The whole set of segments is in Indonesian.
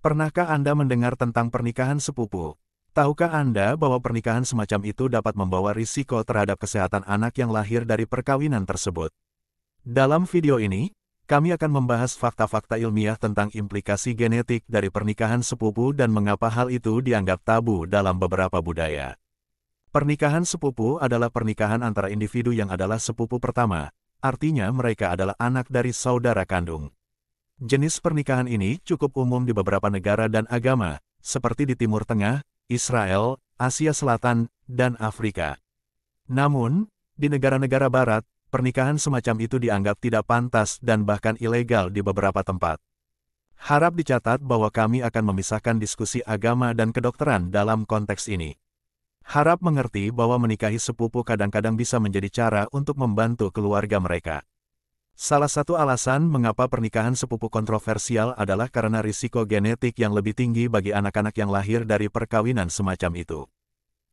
Pernahkah Anda mendengar tentang pernikahan sepupu? Tahukah Anda bahwa pernikahan semacam itu dapat membawa risiko terhadap kesehatan anak yang lahir dari perkawinan tersebut? Dalam video ini, kami akan membahas fakta-fakta ilmiah tentang implikasi genetik dari pernikahan sepupu dan mengapa hal itu dianggap tabu dalam beberapa budaya. Pernikahan sepupu adalah pernikahan antara individu yang adalah sepupu pertama, artinya mereka adalah anak dari saudara kandung. Jenis pernikahan ini cukup umum di beberapa negara dan agama, seperti di Timur Tengah, Israel, Asia Selatan, dan Afrika. Namun, di negara-negara barat, pernikahan semacam itu dianggap tidak pantas dan bahkan ilegal di beberapa tempat. Harap dicatat bahwa kami akan memisahkan diskusi agama dan kedokteran dalam konteks ini. Harap mengerti bahwa menikahi sepupu kadang-kadang bisa menjadi cara untuk membantu keluarga mereka. Salah satu alasan mengapa pernikahan sepupu kontroversial adalah karena risiko genetik yang lebih tinggi bagi anak-anak yang lahir dari perkawinan semacam itu.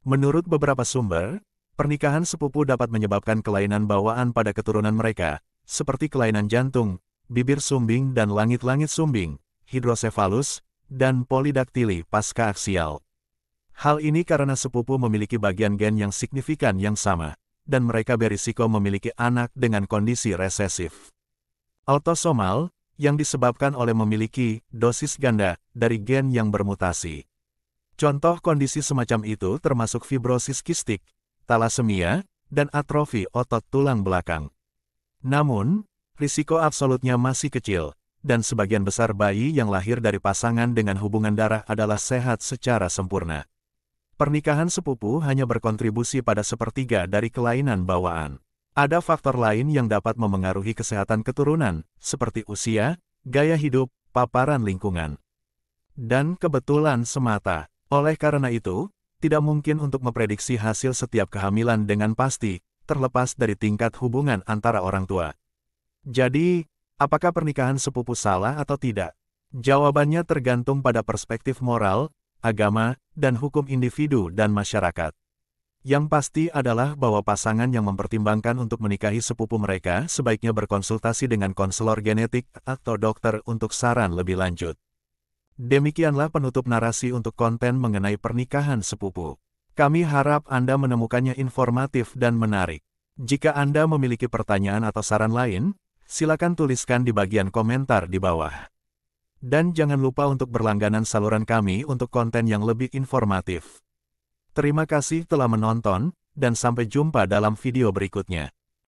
Menurut beberapa sumber, pernikahan sepupu dapat menyebabkan kelainan bawaan pada keturunan mereka, seperti kelainan jantung, bibir sumbing dan langit-langit sumbing, hidrosefalus, dan polidaktili pasca aksial. Hal ini karena sepupu memiliki bagian gen yang signifikan yang sama dan mereka berisiko memiliki anak dengan kondisi resesif. Autosomal, yang disebabkan oleh memiliki dosis ganda dari gen yang bermutasi. Contoh kondisi semacam itu termasuk fibrosis kistik, talasemia, dan atrofi otot tulang belakang. Namun, risiko absolutnya masih kecil, dan sebagian besar bayi yang lahir dari pasangan dengan hubungan darah adalah sehat secara sempurna. Pernikahan sepupu hanya berkontribusi pada sepertiga dari kelainan bawaan. Ada faktor lain yang dapat memengaruhi kesehatan keturunan, seperti usia, gaya hidup, paparan lingkungan, dan kebetulan semata. Oleh karena itu, tidak mungkin untuk memprediksi hasil setiap kehamilan dengan pasti, terlepas dari tingkat hubungan antara orang tua. Jadi, apakah pernikahan sepupu salah atau tidak? Jawabannya tergantung pada perspektif moral, agama, dan hukum individu dan masyarakat. Yang pasti adalah bahwa pasangan yang mempertimbangkan untuk menikahi sepupu mereka sebaiknya berkonsultasi dengan konselor genetik atau dokter untuk saran lebih lanjut. Demikianlah penutup narasi untuk konten mengenai pernikahan sepupu. Kami harap Anda menemukannya informatif dan menarik. Jika Anda memiliki pertanyaan atau saran lain, silakan tuliskan di bagian komentar di bawah. Dan jangan lupa untuk berlangganan saluran kami untuk konten yang lebih informatif. Terima kasih telah menonton, dan sampai jumpa dalam video berikutnya.